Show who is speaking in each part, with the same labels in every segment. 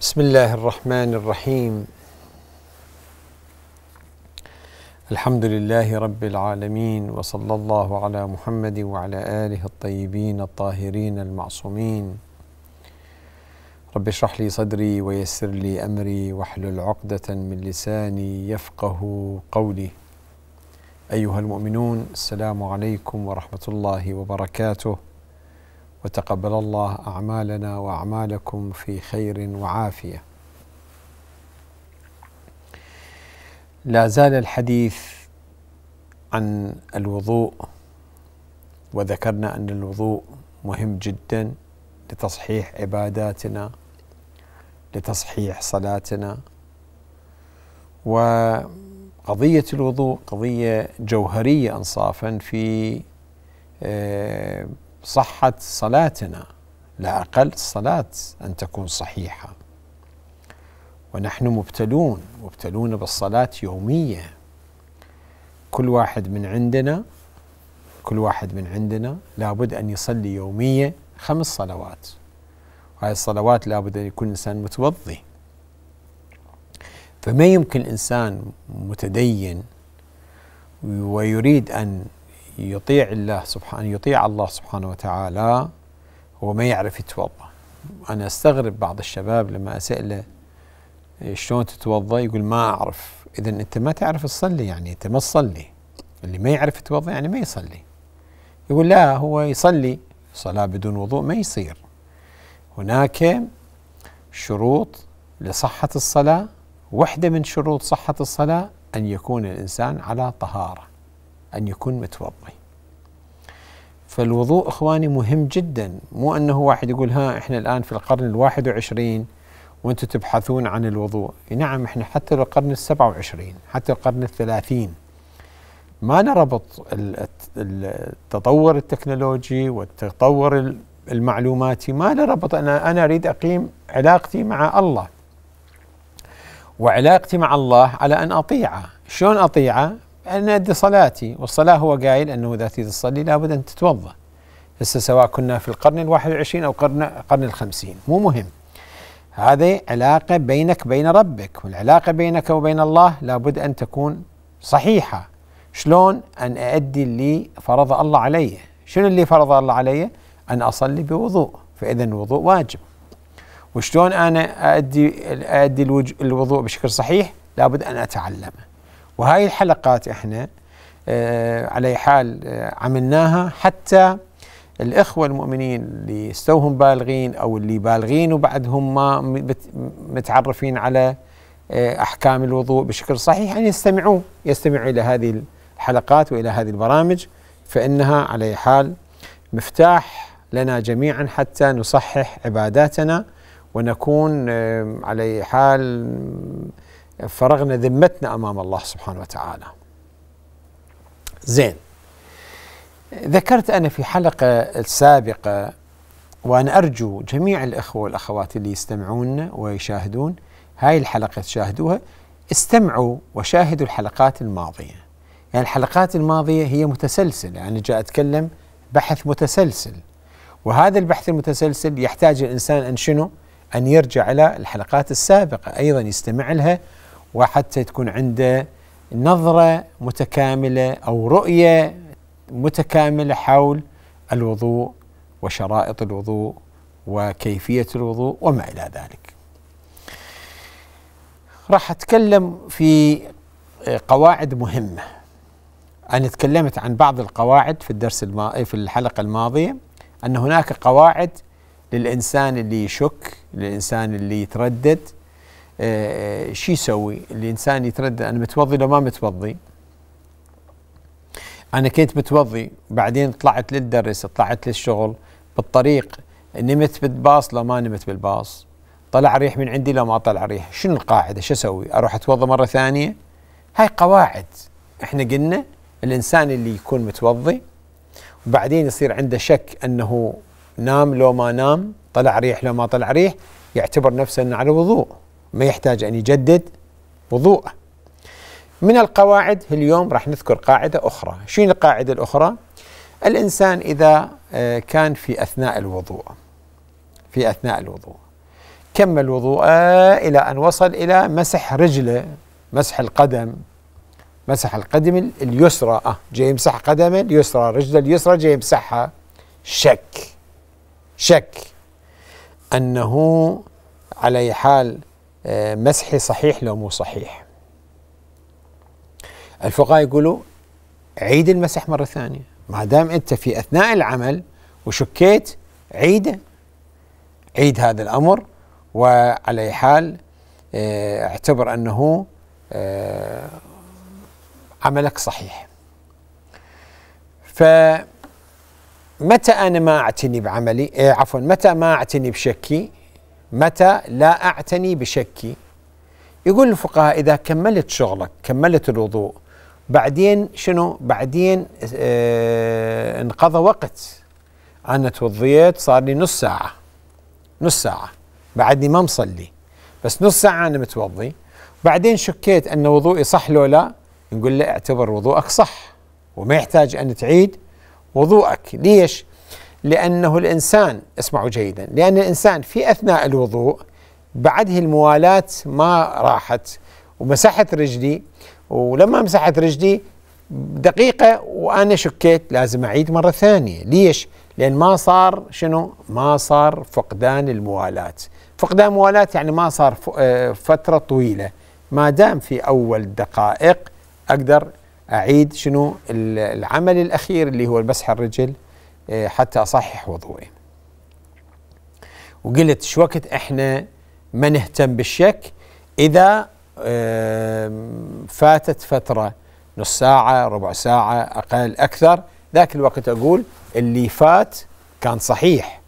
Speaker 1: بسم الله الرحمن الرحيم الحمد لله رب العالمين وصلى الله على محمد وعلى اله الطيبين الطاهرين المعصومين رب اشرح لي صدري ويسر لي امري واحلل عقده من لساني يفقه قولي ايها المؤمنون السلام عليكم ورحمه الله وبركاته وتقبل الله اعمالنا واعمالكم في خير وعافيه. لا زال الحديث عن الوضوء وذكرنا ان الوضوء مهم جدا لتصحيح عباداتنا لتصحيح صلاتنا وقضيه الوضوء قضيه جوهريه انصافا في آه، صحة صلاتنا لا أقل الصلاة أن تكون صحيحة ونحن مبتلون مبتلون بالصلاة يومية كل واحد من عندنا كل واحد من عندنا لابد أن يصلي يومية خمس صلوات وهذه الصلوات لابد أن يكون الإنسان متوضي فما يمكن إنسان متدين ويريد أن يطيع الله سبحانه يطيع الله سبحانه وتعالى هو ما يعرف يتوضا انا استغرب بعض الشباب لما اساله شلون تتوضا يقول ما اعرف اذا انت ما تعرف تصلي يعني انت ما تصلي اللي ما يعرف يتوضا يعني ما يصلي يقول لا هو يصلي صلاه بدون وضوء ما يصير هناك شروط لصحه الصلاه واحده من شروط صحه الصلاه ان يكون الانسان على طهاره أن يكون متوضي فالوضوء إخواني مهم جدا مو أنه واحد يقول ها إحنا الآن في القرن الواحد وعشرين وأنتم تبحثون عن الوضوء نعم إحنا حتى القرن السبعة وعشرين حتى القرن الثلاثين ما نربط التطور التكنولوجي والتطور المعلوماتي ما نربط ربط أنا, أنا أريد أقيم علاقتي مع الله وعلاقتي مع الله على أن أطيعه شلون أطيعه أن أدي صلاتي والصلاة هو قايل أنه إذا تريد تصلي لابد أن تتوضأ هسه سواء كنا في القرن الواحد والعشرين أو قرن قرن الخمسين مو مهم هذه علاقة بينك بين ربك والعلاقة بينك وبين الله لابد أن تكون صحيحة شلون أن أؤدي اللي فرض الله علي شنو اللي فرض الله علي أن أصلي بوضوء فإذا الوضوء واجب وشلون أنا أؤدي أؤدي الوضوء بشكل صحيح لابد أن أتعلمه وهاي الحلقات احنا آه، على حال آه، عملناها حتى الإخوة المؤمنين اللي استوهم بالغين أو اللي بالغين وبعدهم ما متعرفين على آه، أحكام الوضوء بشكل صحيح أن يعني يستمعوا يستمعوا إلى هذه الحلقات وإلى هذه البرامج فإنها على حال مفتاح لنا جميعا حتى نصحح عباداتنا ونكون على حال فرغنا ذمتنا امام الله سبحانه وتعالى. زين. ذكرت انا في حلقه السابقه وانا ارجو جميع الاخوه والاخوات اللي يستمعون ويشاهدون هاي الحلقه تشاهدوها استمعوا وشاهدوا الحلقات الماضيه. يعني الحلقات الماضيه هي متسلسله، يعني جاء اتكلم بحث متسلسل. وهذا البحث المتسلسل يحتاج الانسان ان شنو؟ ان يرجع الى الحلقات السابقه، ايضا يستمع لها وحتى تكون عنده نظرة متكاملة أو رؤية متكاملة حول الوضوء وشرائط الوضوء وكيفية الوضوء وما إلى ذلك راح أتكلم في قواعد مهمة أنا تكلمت عن بعض القواعد في الدرس الما... في الحلقة الماضية أن هناك قواعد للإنسان اللي يشك للإنسان اللي يتردد شو يسوي الانسان يتردد انا متوضي لو ما متوضي انا كنت متوضي بعدين طلعت للدرس طلعت للشغل بالطريق نمت بالباص لو ما نمت بالباص طلع ريح من عندي لو ما طلع ريح شنو القاعده شو اسوي اروح اتوضى مره ثانيه هاي قواعد احنا قلنا الانسان اللي يكون متوضي وبعدين يصير عنده شك انه نام لو ما نام طلع ريح لو ما طلع ريح يعتبر نفسه انه على وضوء ما يحتاج أن يجدد وضوءه من القواعد اليوم راح نذكر قاعدة أخرى شنو القاعدة الأخرى الإنسان إذا آه، كان في أثناء الوضوء في أثناء الوضوء كمل وضوءه إلى أن وصل إلى مسح رجله مسح القدم مسح القدم اليسرى أه جاي يمسح قدمه اليسرى رجله اليسرى جاي يمسحها شك شك أنه على حال آه، مسحي صحيح لو مو صحيح الفقهاء يقولوا عيد المسح مرة ثانية ما دام أنت في أثناء العمل وشكيت عيده عيد هذا الأمر وعلى أي حال آه، اعتبر أنه آه، عملك صحيح فمتى أنا ما أعتني بعملي عفوا متى ما أعتني بشكي متى لا أعتني بشكي يقول الفقهاء إذا كملت شغلك كملت الوضوء بعدين شنو بعدين آه انقضى وقت أنا توضيت صار لي نص ساعة نص ساعة بعدني ما مصلي بس نص ساعة أنا متوضي بعدين شكيت أن وضوئي صح لو لا نقول له اعتبر وضوءك صح وما يحتاج أن تعيد وضوءك ليش؟ لأنه الإنسان اسمعوا جيدا لأن الإنسان في أثناء الوضوء بعده الموالاة ما راحت ومسحت رجلي ولما مسحت رجلي دقيقة وأنا شكيت لازم أعيد مرة ثانية ليش؟ لأن ما صار شنو؟ ما صار فقدان الموالاة فقدان الموالاة يعني ما صار آه، فترة طويلة ما دام في أول دقائق أقدر أعيد شنو؟ العمل الأخير اللي هو مسح الرجل إيه، حتى أصحح وضوئي وقلت شو وقت إحنا ما نهتم بالشك إذا فاتت فترة نص ساعة ربع ساعة أقل أكثر ذاك الوقت أقول اللي فات كان صحيح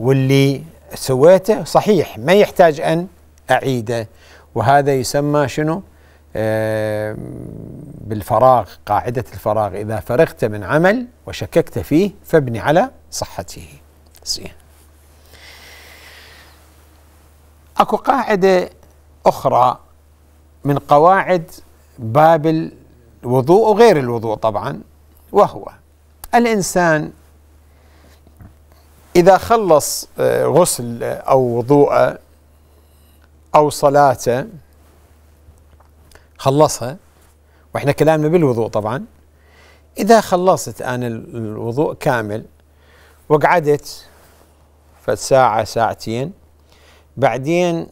Speaker 1: واللي سويته صحيح ما يحتاج أن أعيده وهذا يسمى شنو؟ بالفراغ قاعدة الفراغ إذا فرغت من عمل وشككت فيه فابني على صحته زين اكو قاعدة أخرى من قواعد باب الوضوء وغير الوضوء طبعا وهو الإنسان إذا خلص آه، غسل أو وضوءه أو صلاته خلصها واحنا كلامنا بالوضوء طبعا اذا خلصت انا الوضوء كامل وقعدت فساعة ساعتين بعدين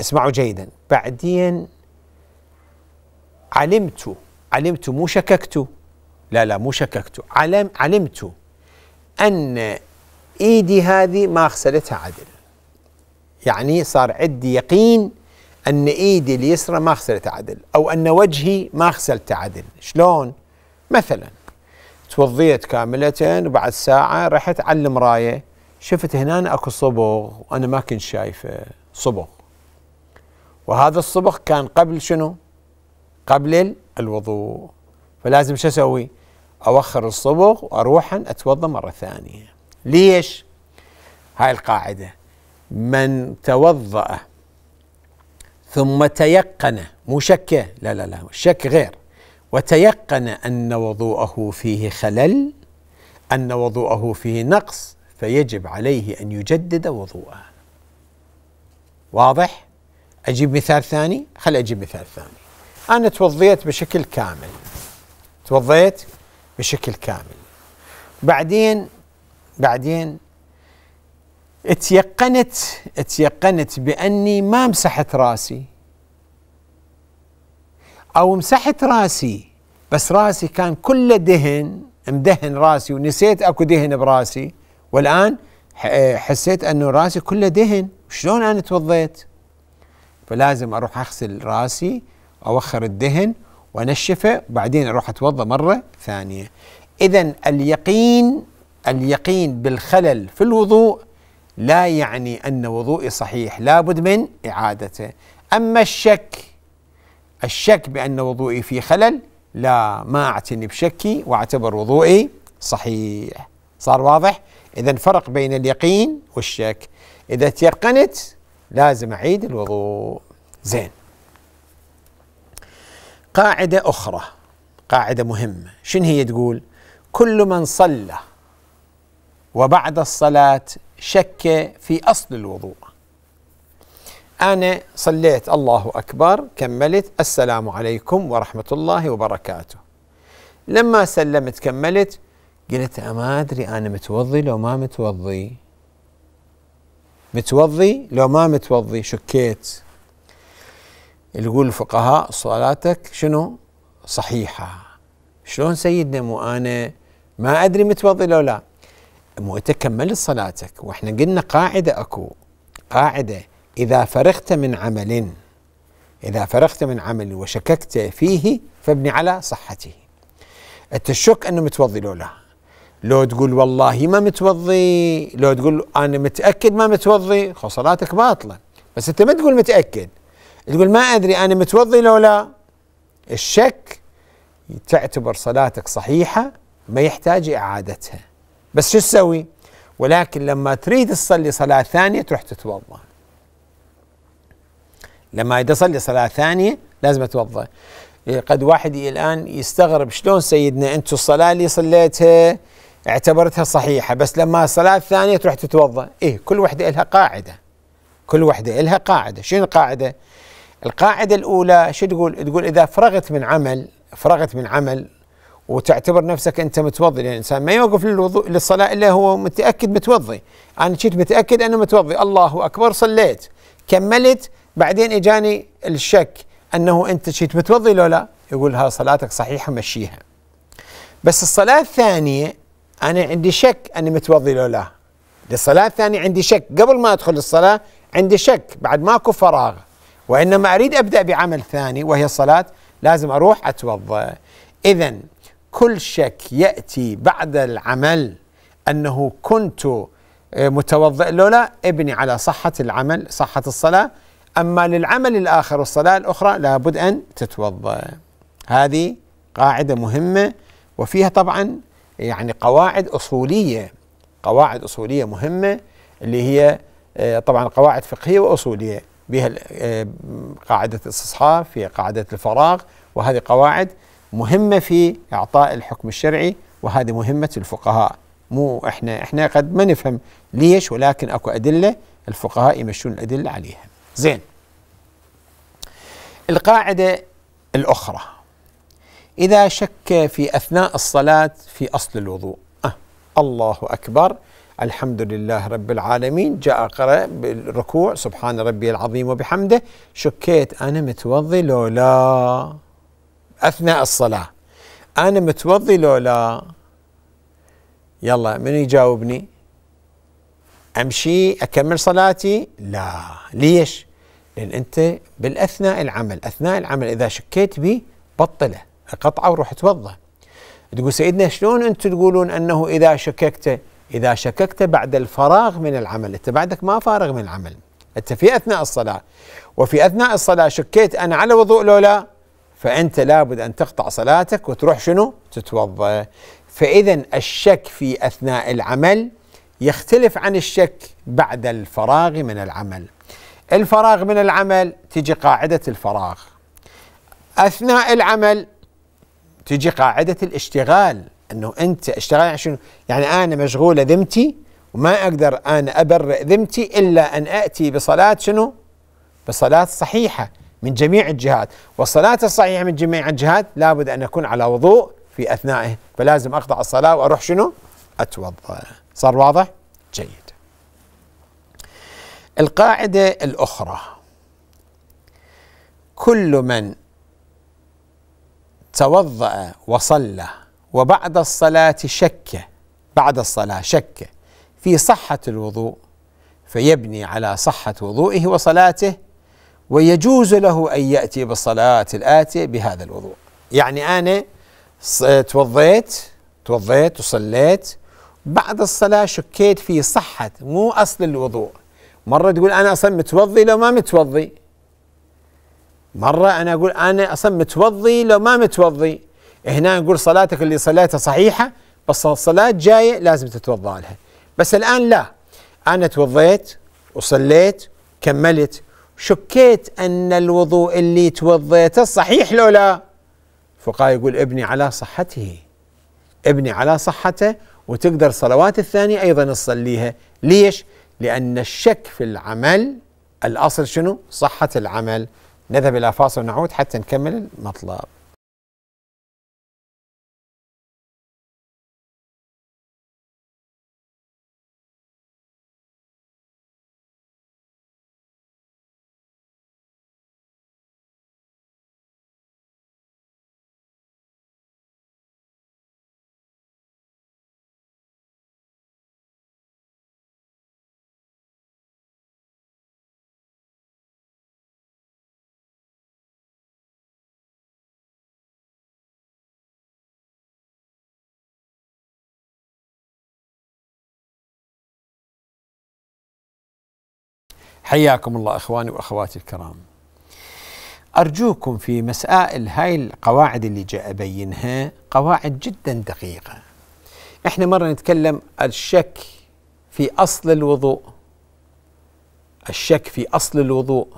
Speaker 1: اسمعوا جيدا بعدين علمت علمت مو شككت لا لا مو شككت علم علمت ان ايدي هذه ما غسلتها عدل يعني صار عندي يقين أن إيدي اليسرى ما غسلت عدل أو أن وجهي ما غسلت عدل شلون؟ مثلا توضيت كاملة وبعد ساعة رحت على المراية شفت هنا أكو صبغ وأنا ما كنت شايفه صبغ وهذا الصبغ كان قبل شنو؟ قبل الوضوء فلازم شو أسوي؟ أوخر الصبغ وأروح أتوضأ مرة ثانية ليش؟ هاي القاعدة من توضأ ثم تيقن مو شك لا لا لا الشك غير وتيقن أن وضوءه فيه خلل أن وضوءه فيه نقص فيجب عليه أن يجدد وضوءه واضح؟ أجيب مثال ثاني خل أجيب مثال ثاني أنا توضيت بشكل كامل توضيت بشكل كامل بعدين بعدين اتيقنت اتيقنت باني ما مسحت راسي او مسحت راسي بس راسي كان كله دهن مدهن راسي ونسيت اكو دهن براسي والان حسيت انه راسي كله دهن شلون انا توضيت فلازم اروح اغسل راسي اوخر الدهن وانشفه بعدين اروح اتوضا مره ثانيه اذا اليقين اليقين بالخلل في الوضوء لا يعني أن وضوئي صحيح لابد من إعادته أما الشك الشك بأن وضوئي في خلل لا ما أعتني بشكي وأعتبر وضوئي صحيح صار واضح إذا فرق بين اليقين والشك إذا تيقنت لازم أعيد الوضوء زين قاعدة أخرى قاعدة مهمة شنو هي تقول كل من صلى وبعد الصلاة شك في أصل الوضوء أنا صليت الله أكبر كملت السلام عليكم ورحمة الله وبركاته لما سلمت كملت قلت أما أدري أنا متوضي لو ما متوضي متوضي لو ما متوضي شكيت يقول الفقهاء صلاتك شنو صحيحة شلون سيدنا مو أنا ما أدري متوضي لو لا مو انت كملت صلاتك واحنا قلنا قاعده اكو قاعده اذا فرغت من عمل اذا فرغت من عمل وشككت فيه فابني على صحته انت الشك انه متوضي لو لا لو تقول والله ما متوضي لو تقول انا متاكد ما متوضي صلاتك باطله بس انت ما تقول متاكد تقول ما ادري انا متوضي لو لا الشك تعتبر صلاتك صحيحه ما يحتاج اعادتها بس شو تسوي؟ ولكن لما تريد تصلي صلاة ثانية تروح تتوضأ لما إذا أصلي صلاة ثانية لازم أتوضأ إيه، قد واحد الآن يستغرب شلون سيدنا أنت الصلاة اللي صليتها اعتبرتها صحيحة بس لما الصلاة الثانية تروح تتوضأ إيه كل وحدة لها قاعدة كل وحدة لها قاعدة شنو القاعدة؟ القاعدة الأولى شو تقول؟ تقول إذا فرغت من عمل فرغت من عمل وتعتبر نفسك انت متوضي لان الانسان ما يوقف للوضوء للصلاه الا هو متاكد متوضي انا كنت متاكد انه متوضي الله اكبر صليت كملت بعدين اجاني الشك انه انت كنت متوضي لو لا يقول ها صلاتك صحيحه مشيها بس الصلاه الثانيه انا عندي شك اني متوضي لو لا للصلاه الثانيه عندي شك قبل ما ادخل الصلاه عندي شك بعد ماكو فراغ وانما اريد ابدا بعمل ثاني وهي الصلاه لازم اروح اتوضا اذا كل شك يأتي بعد العمل أنه كنت آه، متوضئ لولا ابني على صحة العمل صحة الصلاة أما للعمل الآخر والصلاة الأخرى لابد أن تتوضأ هذه قاعدة مهمة وفيها طبعا يعني قواعد أصولية قواعد أصولية مهمة اللي هي آه، طبعا قواعد فقهية وأصولية بها آه، قاعدة الاستصحاب فيها قاعدة الفراغ وهذه قواعد مهمه في اعطاء الحكم الشرعي وهذه مهمه الفقهاء مو احنا احنا قد ما نفهم ليش ولكن اكو ادله الفقهاء يمشون الادله عليها. زين. القاعده الاخرى اذا شك في اثناء الصلاه في اصل الوضوء أه الله اكبر الحمد لله رب العالمين جاء قرأ بالركوع سبحان ربي العظيم وبحمده شكيت انا متوضي لو لا اثناء الصلاه انا متوضي لو لا يلا من يجاوبني امشي اكمل صلاتي لا ليش لان انت بالاثناء العمل اثناء العمل اذا شكيت به بطله قطعه وروح توضى تقول سيدنا شلون انتم تقولون انه اذا شككت اذا شككت بعد الفراغ من العمل انت بعدك ما فارغ من العمل انت في اثناء الصلاه وفي اثناء الصلاه شكيت انا على وضوء لولا فأنت لابد أن تقطع صلاتك وتروح شنو تتوضأ فإذا الشك في أثناء العمل يختلف عن الشك بعد الفراغ من العمل الفراغ من العمل تجي قاعدة الفراغ أثناء العمل تجي قاعدة الاشتغال أنه أنت اشتغل شنو يعني أنا مشغولة ذمتي وما أقدر أنا أبرئ ذمتي إلا أن آتي بصلاة شنو بصلاة صحيحة من جميع الجهات والصلاة الصحيحة من جميع الجهات لابد أن أكون على وضوء في أثنائه فلازم أقطع الصلاة وأروح شنو أتوضأ صار واضح جيد القاعدة الأخرى كل من توضأ وصلى وبعد الصلاة شك بعد الصلاة شك في صحة الوضوء فيبني على صحة وضوئه وصلاته ويجوز له أن يأتي بالصلاة الآتية بهذا الوضوء يعني أنا توضيت توضيت وصليت بعد الصلاة شكيت في صحة مو أصل الوضوء مرة تقول أنا أصلا متوضي لو ما متوضي مرة أنا أقول أنا أصلا متوضي لو ما متوضي هنا نقول صلاتك اللي صليتها صحيحة بس الصلاة جاية لازم تتوضأ لها بس الآن لا أنا توضيت وصليت كملت شكيت أن الوضوء اللي توضيته صحيح لو لا الفقهاء يقول ابني على صحته ابني على صحته وتقدر صلوات الثانية أيضا تصليها ليش؟ لأن الشك في العمل الأصل شنو؟ صحة العمل نذهب إلى فاصل ونعود حتى نكمل المطلب حياكم الله اخواني واخواتي الكرام. ارجوكم في مسائل هاي القواعد اللي جاء ابينها قواعد جدا دقيقه. احنا مره نتكلم الشك في اصل الوضوء. الشك في اصل الوضوء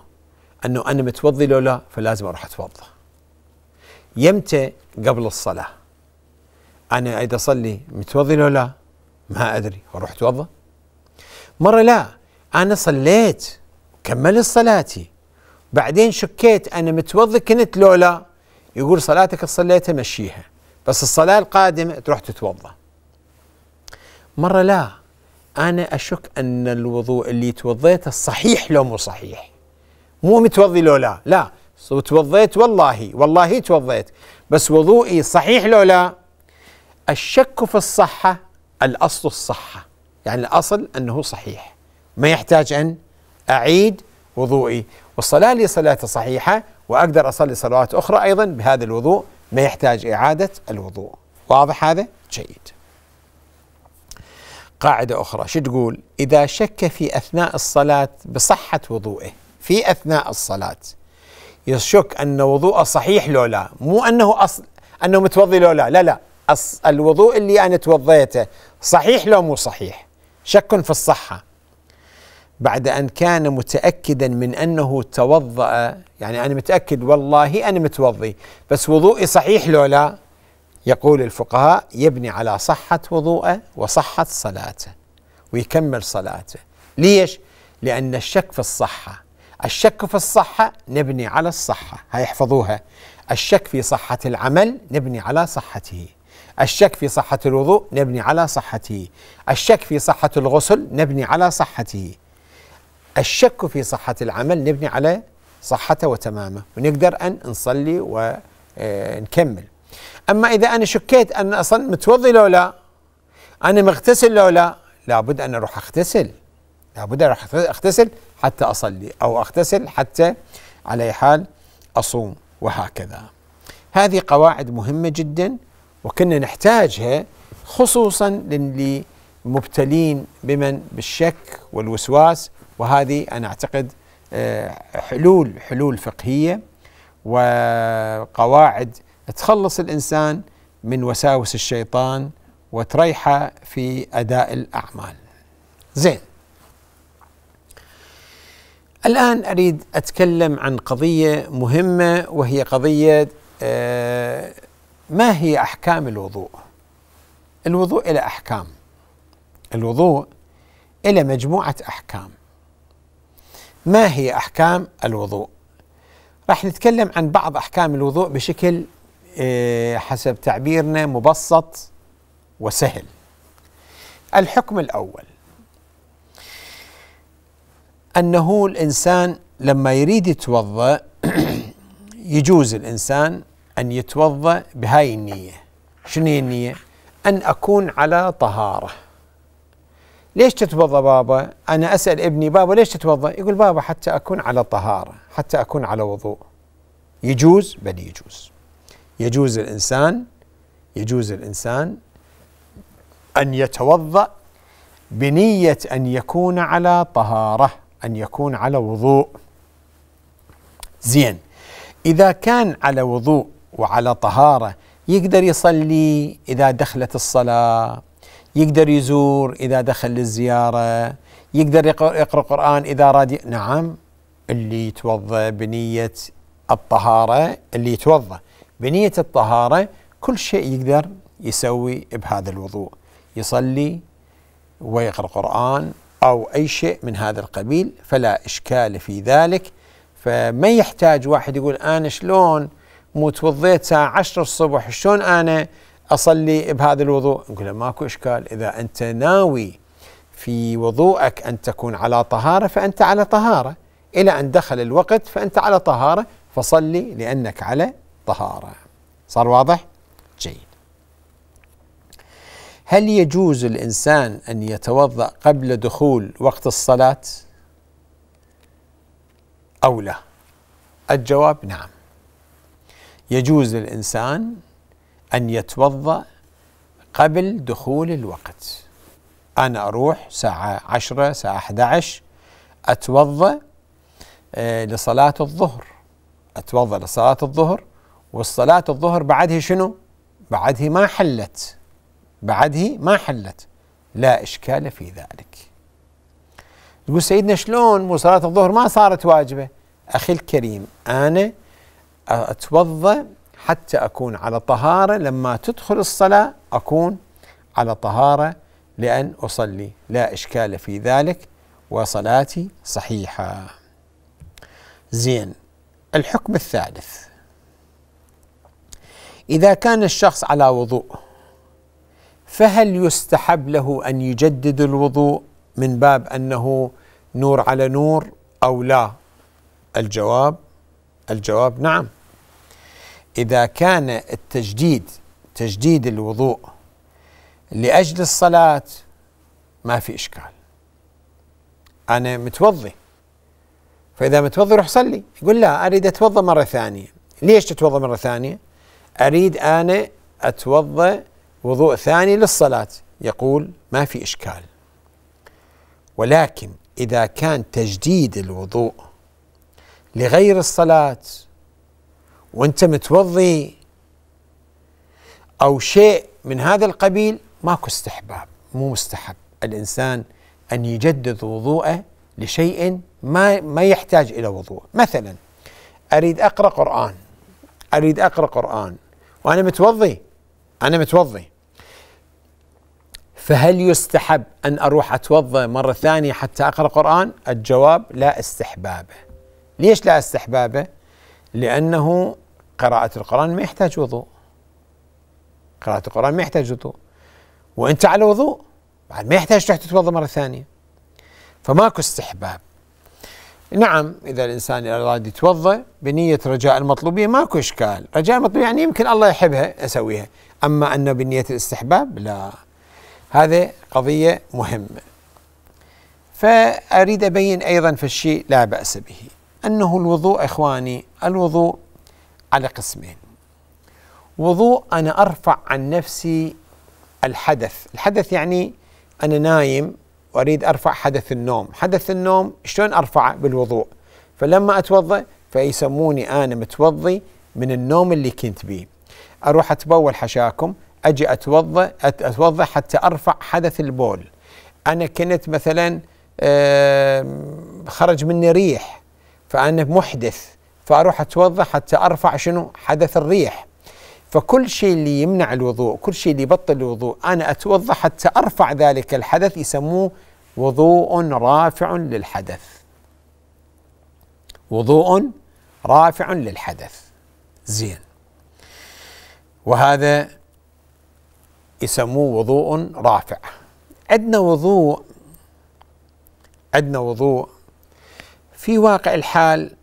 Speaker 1: انه انا متوضي لو لا فلازم اروح اتوضا. يمتى قبل الصلاه؟ انا اذا اصلي متوضي لو لا؟ ما ادري اروح اتوضا؟ مره لا انا صليت كملت صلاتي بعدين شكيت انا متوضي كنت لولا يقول صلاتك صليتها مشيها بس الصلاه القادمه تروح تتوضا مره لا انا اشك ان الوضوء اللي توضيته صحيح لو مو صحيح مو متوضي لو لا لا توضيت والله والله توضيت بس وضوئي صحيح لو لا الشك في الصحه الاصل الصحه يعني الاصل انه صحيح ما يحتاج أن أعيد وضوئي والصلاة لي صلاة صحيحة وأقدر أصلي صلوات أخرى أيضا بهذا الوضوء ما يحتاج إعادة الوضوء واضح هذا؟ جيد قاعدة أخرى شو تقول إذا شك في أثناء الصلاة بصحة وضوئه في أثناء الصلاة يشك أن وضوءه صحيح لو لا مو أنه أصل أنه متوضي لو لا لا لا الوضوء اللي أنا توضيته صحيح لو مو صحيح شك في الصحة بعد أن كان متأكدا من أنه توضأ يعني أنا متأكد والله أنا متوضي بس وضوئي صحيح لو لا يقول الفقهاء يبني على صحة وضوءه وصحة صلاته ويكمل صلاته ليش؟ لأن الشك في الصحة الشك في الصحة نبني على الصحة هاي احفظوها الشك في صحة العمل نبني على صحته الشك في صحة الوضوء نبني على صحته الشك في صحة الغسل نبني على صحته الشك في صحة العمل نبني على صحته وتمامه ونقدر أن نصلي ونكمل آه، أما إذا أنا شكيت أن أصلا متوضي لو لا أنا مغتسل لو لا لابد أن أروح أغتسل لابد أن أروح أغتسل حتى أصلي أو أغتسل حتى على حال أصوم وهكذا هذه قواعد مهمة جدا وكنا نحتاجها خصوصا للمبتلين بمن بالشك والوسواس وهذه انا اعتقد آه، حلول حلول فقهيه وقواعد تخلص الانسان من وساوس الشيطان وتريحه في اداء الاعمال. زين. الان اريد اتكلم عن قضيه مهمه وهي قضيه آه، ما هي احكام الوضوء؟ الوضوء الى احكام. الوضوء الى مجموعه احكام. ما هي احكام الوضوء؟ راح نتكلم عن بعض احكام الوضوء بشكل آه، حسب تعبيرنا مبسط وسهل. الحكم الاول انه الانسان لما يريد يتوضا يجوز الانسان ان يتوضا بهاي النيه. شنو هي النيه؟ ان اكون على طهاره. ليش تتوضا بابا؟ انا اسال ابني بابا ليش تتوضا؟ يقول بابا حتى اكون على طهاره، حتى اكون على وضوء. يجوز؟ بل يجوز. يجوز الانسان يجوز الانسان ان يتوضا بنيه ان يكون على طهاره، ان يكون على وضوء. زين اذا كان على وضوء وعلى طهاره يقدر يصلي اذا دخلت الصلاه يقدر يزور إذا دخل للزيارة يقدر يقرأ قرآن إذا راد نعم اللي يتوضأ بنية الطهارة اللي يتوضأ بنية الطهارة كل شيء يقدر يسوي بهذا الوضوء يصلي ويقرأ قرآن أو أي شيء من هذا القبيل فلا إشكال في ذلك فما يحتاج واحد يقول أنا شلون مو توضيت الساعة 10 الصبح شلون أنا اصلي بهذا الوضوء؟ نقول له ماكو اشكال اذا انت ناوي في وضوءك ان تكون على طهاره فانت على طهاره الى ان دخل الوقت فانت على طهاره فصلي لانك على طهاره. صار واضح؟ جيد. هل يجوز الانسان ان يتوضا قبل دخول وقت الصلاه؟ او لا؟ الجواب نعم. يجوز للانسان أن يتوضأ قبل دخول الوقت أنا أروح ساعة عشرة ساعة 11 أتوضأ آه، لصلاة الظهر أتوضأ لصلاة الظهر والصلاة الظهر بعدها شنو؟ بعدها ما حلت بعدها ما حلت لا إشكال في ذلك تقول سيدنا شلون مو صلاة الظهر ما صارت واجبة أخي الكريم أنا أتوضأ حتى أكون على طهارة لما تدخل الصلاة أكون على طهارة لأن أصلي لا إشكال في ذلك وصلاتي صحيحة زين الحكم الثالث إذا كان الشخص على وضوء فهل يستحب له أن يجدد الوضوء من باب أنه نور على نور أو لا الجواب الجواب نعم اذا كان التجديد تجديد الوضوء لاجل الصلاه ما في اشكال انا متوضي فاذا متوضي روح صلي يقول لا اريد اتوضا مره ثانيه ليش تتوضا مره ثانيه اريد انا اتوضا وضوء ثاني للصلاه يقول ما في اشكال ولكن اذا كان تجديد الوضوء لغير الصلاه وانت متوضي او شيء من هذا القبيل ماكو استحباب مو مستحب الانسان ان يجدد وضوءه لشيء ما ما يحتاج الى وضوء مثلا اريد اقرا قران اريد اقرا قران وانا متوضي انا متوضي فهل يستحب ان اروح اتوضا مره ثانيه حتى اقرا قران؟ الجواب لا استحبابه. ليش لا استحبابه؟ لانه قراءة القرآن ما يحتاج وضوء قراءة القرآن ما يحتاج وضوء وأنت على وضوء بعد ما يحتاج تروح تتوضأ مرة ثانية فماكو استحباب نعم إذا الإنسان أراد يتوضأ بنية رجاء المطلوبية ماكو إشكال رجاء المطلوبية يعني يمكن الله يحبها أسويها أما أنه بنية الاستحباب لا هذه قضية مهمة فأريد أبين أيضا في الشيء لا بأس به أنه الوضوء إخواني الوضوء على قسمين وضوء انا ارفع عن نفسي الحدث الحدث يعني انا نايم واريد ارفع حدث النوم حدث النوم شلون ارفعه بالوضوء فلما اتوضا فيسموني انا متوضي من النوم اللي كنت بيه اروح اتبول حشاكم اجي اتوضا اتوضا حتى ارفع حدث البول انا كنت مثلا خرج مني ريح فانا محدث فاروح اتوضا حتى ارفع شنو حدث الريح فكل شيء اللي يمنع الوضوء كل شيء اللي يبطل الوضوء انا اتوضا حتى ارفع ذلك الحدث يسموه وضوء رافع للحدث وضوء رافع للحدث زين وهذا يسموه وضوء رافع عندنا وضوء عندنا وضوء في واقع الحال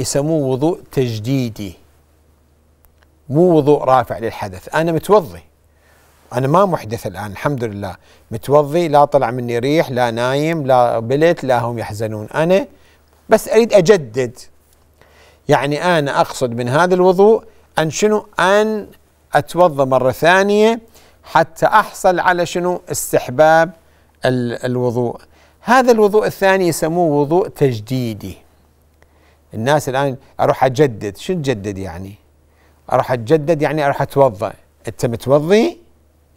Speaker 1: يسموه وضوء تجديدي مو وضوء رافع للحدث انا متوضي انا ما محدث الان الحمد لله متوضي لا طلع مني ريح لا نايم لا بلت لا هم يحزنون انا بس اريد اجدد يعني انا اقصد من هذا الوضوء ان شنو ان اتوضا مره ثانيه حتى احصل على شنو استحباب الوضوء هذا الوضوء الثاني يسموه وضوء تجديدي الناس الان اروح اجدد شو تجدد يعني؟ اروح اتجدد يعني اروح اتوضا انت متوضي؟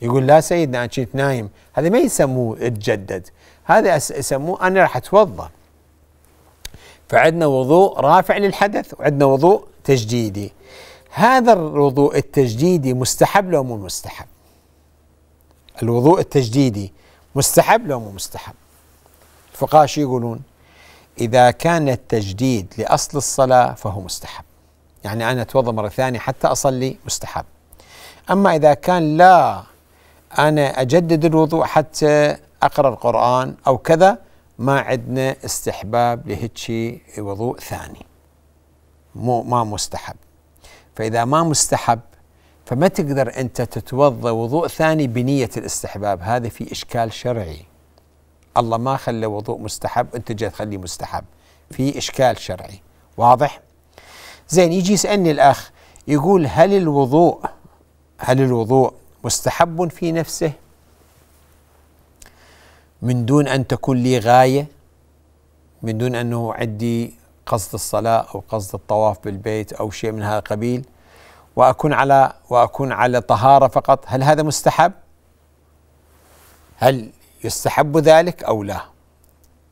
Speaker 1: يقول لا سيدنا انا كنت نايم هذا ما يسموه اتجدد هذا يسموه انا راح اتوضا فعندنا وضوء رافع للحدث وعندنا وضوء تجديدي هذا الوضوء التجديدي مستحب لو مو مستحب الوضوء التجديدي مستحب لو مو مستحب الفقهاء شو يقولون؟ إذا كان التجديد لأصل الصلاة فهو مستحب يعني أنا أتوضأ مرة ثانية حتى أصلي مستحب أما إذا كان لا أنا أجدد الوضوء حتى أقرأ القرآن أو كذا ما عندنا استحباب لهيجي وضوء ثاني مو ما مستحب فإذا ما مستحب فما تقدر أنت تتوضأ وضوء ثاني بنية الاستحباب هذا في إشكال شرعي الله ما خلى وضوء مستحب انت جاي تخليه مستحب في اشكال شرعي واضح زين يجي يسالني الاخ يقول هل الوضوء هل الوضوء مستحب في نفسه من دون ان تكون لي غايه من دون انه عندي قصد الصلاه او قصد الطواف بالبيت او شيء من هذا القبيل واكون على واكون على طهاره فقط هل هذا مستحب هل يستحب ذلك او لا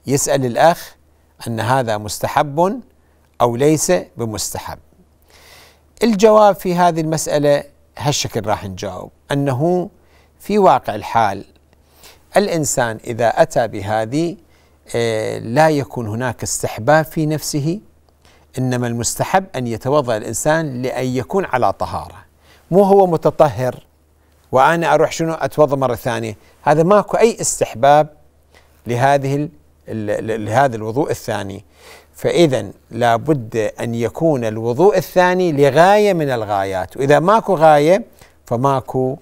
Speaker 1: يسال الاخ ان هذا مستحب او ليس بمستحب الجواب في هذه المساله هالشكل راح نجاوب انه في واقع الحال الانسان اذا اتى بهذه آه، لا يكون هناك استحباب في نفسه انما المستحب ان يتوضا الانسان لان يكون على طهاره مو هو متطهر وانا اروح شنو اتوضا مره ثانيه هذا ماكو اي استحباب لهذه لهذا الوضوء الثاني فاذا لابد ان يكون الوضوء الثاني لغايه من الغايات واذا ماكو غايه فماكو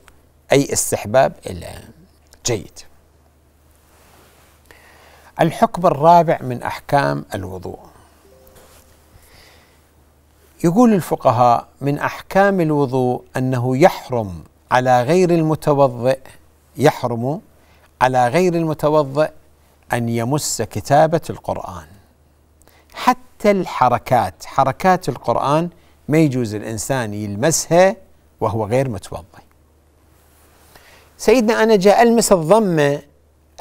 Speaker 1: اي استحباب الا جيد الحكم الرابع من احكام الوضوء يقول الفقهاء من احكام الوضوء انه يحرم على غير المتوضئ يحرم على غير المتوضئ أن يمس كتابة القرآن حتى الحركات حركات القرآن ما يجوز الإنسان يلمسها وهو غير متوضئ سيدنا أنا جاء ألمس الضمة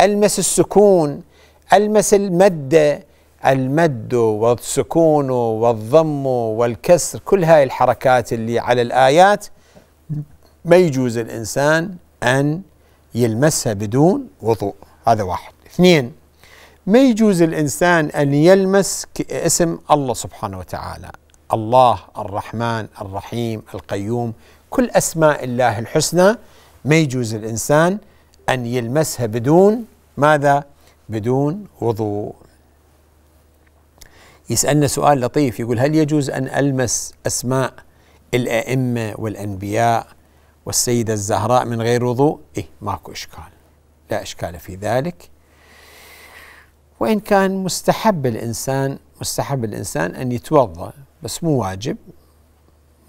Speaker 1: ألمس السكون ألمس المدة المد والسكون والضم والكسر كل هاي الحركات اللي على الآيات ما يجوز الإنسان أن يلمسها بدون وضوء هذا واحد اثنين ما يجوز الإنسان أن يلمس اسم الله سبحانه وتعالى الله الرحمن الرحيم القيوم كل أسماء الله الحسنى ما يجوز الإنسان أن يلمسها بدون ماذا بدون وضوء يسألنا سؤال لطيف يقول هل يجوز أن ألمس أسماء الأئمة والأنبياء والسيدة الزهراء من غير وضوء إيه ماكو إشكال لا إشكال في ذلك وإن كان مستحب الإنسان مستحب الإنسان أن يتوضأ بس مو واجب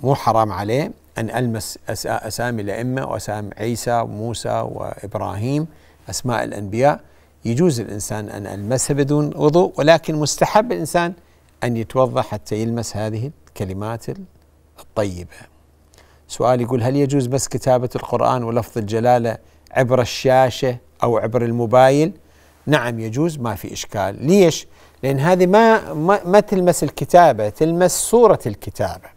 Speaker 1: مو حرام عليه أن ألمس أسامي الأئمة وأسامي عيسى وموسى وإبراهيم أسماء الأنبياء يجوز الإنسان أن ألمسها بدون وضوء ولكن مستحب الإنسان أن يتوضأ حتى يلمس هذه الكلمات الطيبة سؤال يقول هل يجوز بس كتابة القرآن ولفظ الجلالة عبر الشاشة أو عبر الموبايل نعم يجوز ما في إشكال ليش لأن هذه ما, ما, ما تلمس الكتابة تلمس صورة الكتابة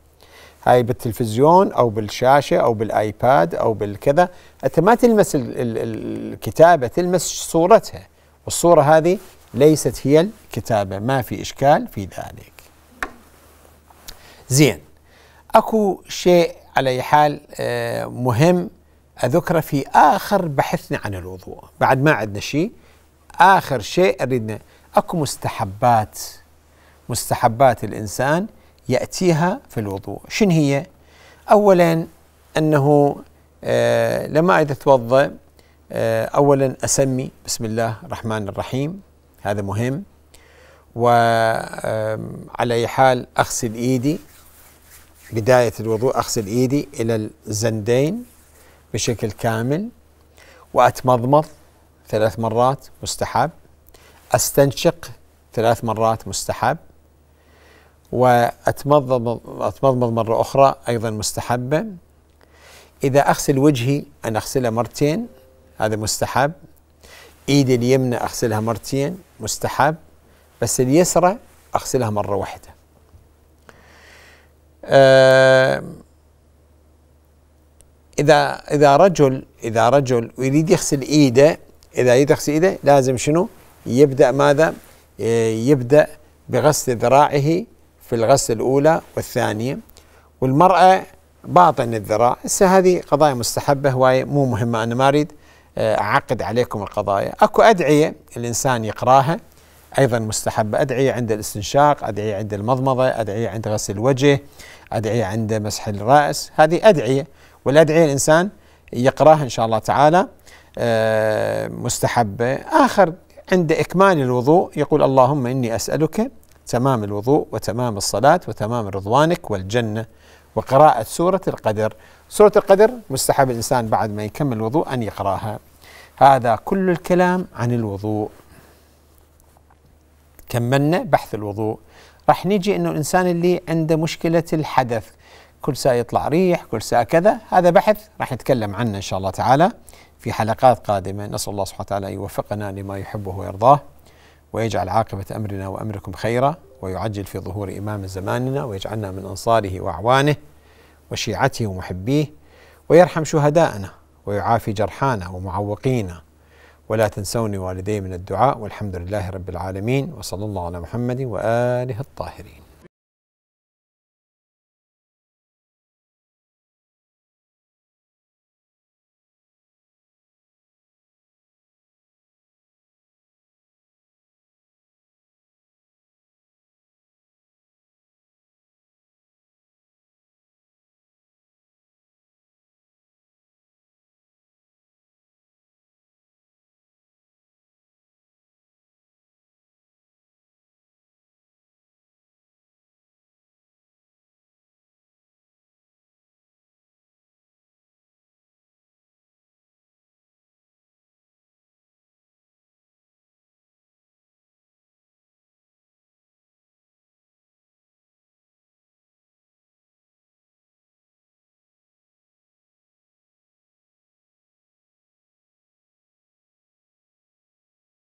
Speaker 1: هاي بالتلفزيون أو بالشاشة أو بالآيباد أو بالكذا أنت ما تلمس الكتابة تلمس صورتها والصورة هذه ليست هي الكتابة ما في إشكال في ذلك زين أكو شيء على أي حال آه، مهم أذكره في آخر بحثنا عن الوضوء بعد ما عندنا شيء آخر شيء أريدنا أكو مستحبات مستحبات الإنسان يأتيها في الوضوء شن هي أولا أنه آه، لما أريد أتوضأ آه، أولا أسمي بسم الله الرحمن الرحيم هذا مهم وعلى أي حال أغسل إيدي بداية الوضوء أغسل إيدي إلى الزندين بشكل كامل وأتمضمض ثلاث مرات مستحب أستنشق ثلاث مرات مستحب وأتمضمض أتمضمض مرة أخرى أيضا مستحبة إذا أغسل وجهي أن أغسله مرتين هذا مستحب إيدي اليمنى أغسلها مرتين مستحب بس اليسرى أغسلها مرة واحدة آه، اذا اذا رجل اذا رجل يريد يغسل ايده اذا يريد يغسل ايده لازم شنو؟ يبدا ماذا؟ آه، يبدا بغسل ذراعه في الغسل الاولى والثانيه والمراه باطن الذراع هسه هذه قضايا مستحبه هوايه مو مهمه انا ما اريد آه، اعقد عليكم القضايا اكو ادعيه الانسان يقراها أيضا مستحب أدعية عند الاستنشاق أدعية عند المضمضة أدعية عند غسل الوجه أدعية عند مسح الرأس هذه أدعية والأدعية الإنسان يقراها إن شاء الله تعالى آه، مستحبة آخر عند إكمال الوضوء يقول اللهم إني أسألك تمام الوضوء وتمام الصلاة وتمام رضوانك والجنة وقراءة سورة القدر سورة القدر مستحب الإنسان بعد ما يكمل الوضوء أن يقراها هذا كل الكلام عن الوضوء كملنا بحث الوضوء راح نجي انه الانسان اللي عنده مشكله الحدث كل ساعه يطلع ريح كل ساعه كذا هذا بحث راح نتكلم عنه ان شاء الله تعالى في حلقات قادمه نسال الله سبحانه وتعالى ان يوفقنا لما يحبه ويرضاه ويجعل عاقبه امرنا وامركم خيرا ويعجل في ظهور امام زماننا ويجعلنا من انصاره واعوانه وشيعته ومحبيه ويرحم شهداءنا ويعافي جرحانا ومعوقينا ولا تنسوني والدي من الدعاء والحمد لله رب العالمين وصلى الله على محمد وآله الطاهرين